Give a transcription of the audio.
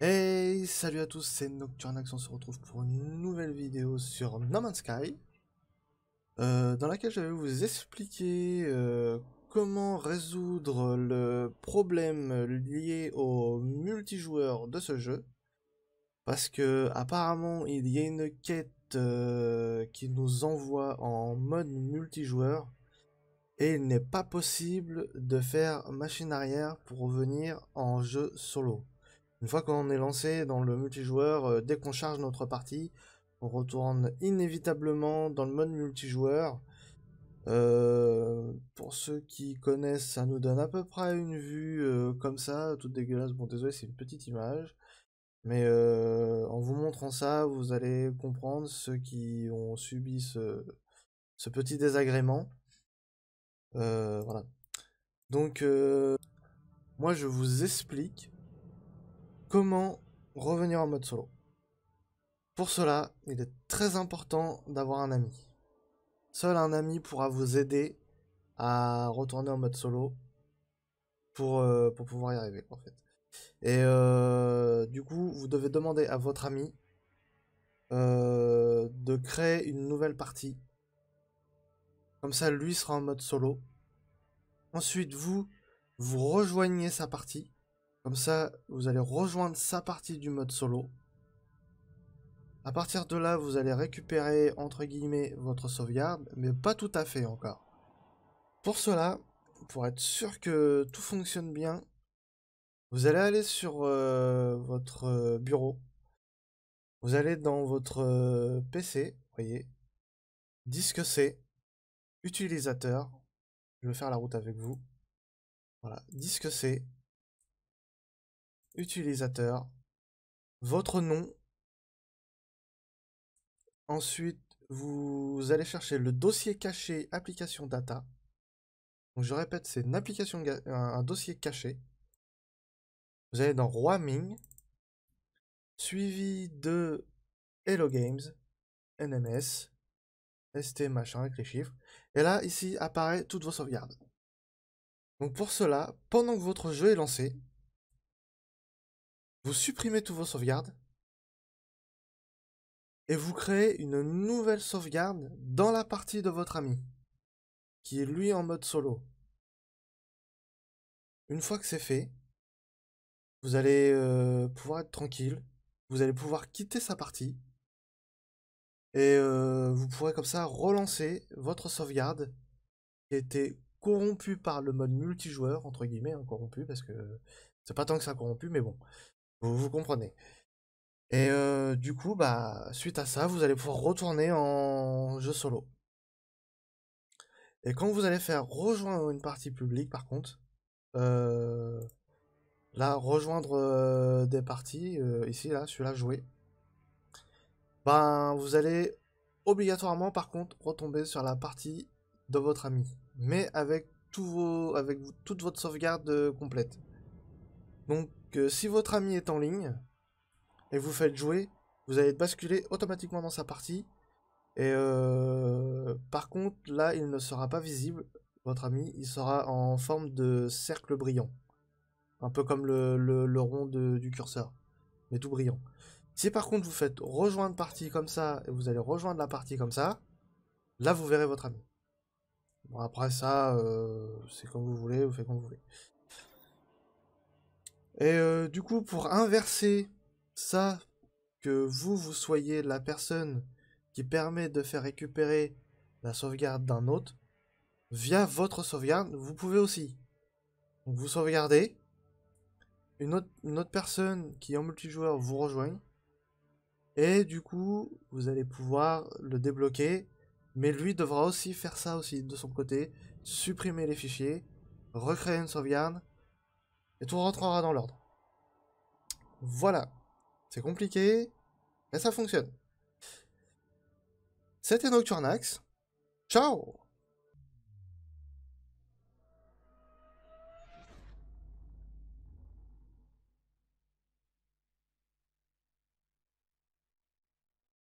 Hey, salut à tous, c'est Nocturnax, on se retrouve pour une nouvelle vidéo sur No Man's Sky, euh, dans laquelle je vais vous expliquer euh, comment résoudre le problème lié au multijoueur de ce jeu, parce que apparemment il y a une quête euh, qui nous envoie en mode multijoueur et il n'est pas possible de faire machine arrière pour revenir en jeu solo. Une fois qu'on est lancé dans le multijoueur, euh, dès qu'on charge notre partie, on retourne inévitablement dans le mode multijoueur. Euh, pour ceux qui connaissent, ça nous donne à peu près une vue euh, comme ça, toute dégueulasse. Bon, désolé, c'est une petite image. Mais en vous montrant ça, vous allez comprendre ceux qui ont subi ce petit désagrément. Euh, voilà. Donc, euh, moi, je vous explique comment revenir en mode solo. Pour cela, il est très important d'avoir un ami. Seul un ami pourra vous aider à retourner en mode solo pour, euh, pour pouvoir y arriver, en fait. Et du coup, vous devez demander à votre ami de créer une nouvelle partie comme ça, lui sera en mode solo. Ensuite, vous, vous rejoignez sa partie. Comme ça, vous allez rejoindre sa partie du mode solo. À partir de là, vous allez récupérer, entre guillemets, votre sauvegarde, mais pas tout à fait encore. Pour cela, pour être sûr que tout fonctionne bien, vous allez aller sur euh, votre euh, bureau. Vous allez dans votre euh, PC, voyez, disque C utilisateur. Je vais faire la route avec vous. Voilà, disque C, utilisateur, votre nom. Ensuite, vous allez chercher le dossier caché application data. je répète, c'est une application, un dossier caché. Vous allez dans roaming, suivi de Hello Games, NMS, ST machin avec les chiffres. Et là, ici, apparaît toutes vos sauvegardes. Donc pour cela, pendant que votre jeu est lancé, vous supprimez toutes vos sauvegardes et vous créez une nouvelle sauvegarde dans la partie de votre ami, qui est lui en mode solo. Une fois que c'est fait, vous allez euh, pouvoir être tranquille, vous allez pouvoir quitter sa partie et euh, vous pourrez comme ça relancer votre sauvegarde qui était corrompue par le mode multijoueur, entre guillemets, hein, corrompue parce que c'est pas tant que ça corrompu, mais bon, vous, vous comprenez. Et euh, du coup, bah, suite à ça, vous allez pouvoir retourner en jeu solo. Et quand vous allez faire rejoindre une partie publique, par contre, euh, là, rejoindre des parties, ici, là, celui-là, jouer ben vous allez obligatoirement par contre retomber sur la partie de votre ami, mais avec, avec toute votre sauvegarde euh, complète. Donc euh, si votre ami est en ligne et vous faites jouer, vous allez basculer automatiquement dans sa partie. Et euh, par contre, là, il ne sera pas visible, votre ami, il sera en forme de cercle brillant. Un peu comme le, rond du curseur, mais tout brillant. Si par contre vous faites rejoindre partie comme ça et vous allez rejoindre la partie comme ça, là vous verrez votre ami. Bon après ça, euh, c'est comme vous voulez, vous faites comme vous voulez. Et euh, du coup pour inverser ça, que vous vous soyez la personne qui permet de faire récupérer la sauvegarde d'un autre, via votre sauvegarde, vous pouvez aussi. vous sauvegarder. une autre, une autre personne qui est en multijoueur vous rejoigne, et du coup, vous allez pouvoir le débloquer. Mais lui devra aussi faire ça aussi de son côté. Supprimer les fichiers, recréer une sauvegarde. Et tout rentrera dans l'ordre. Voilà. C'est compliqué, mais ça fonctionne. C'était Nocturnax. Ciao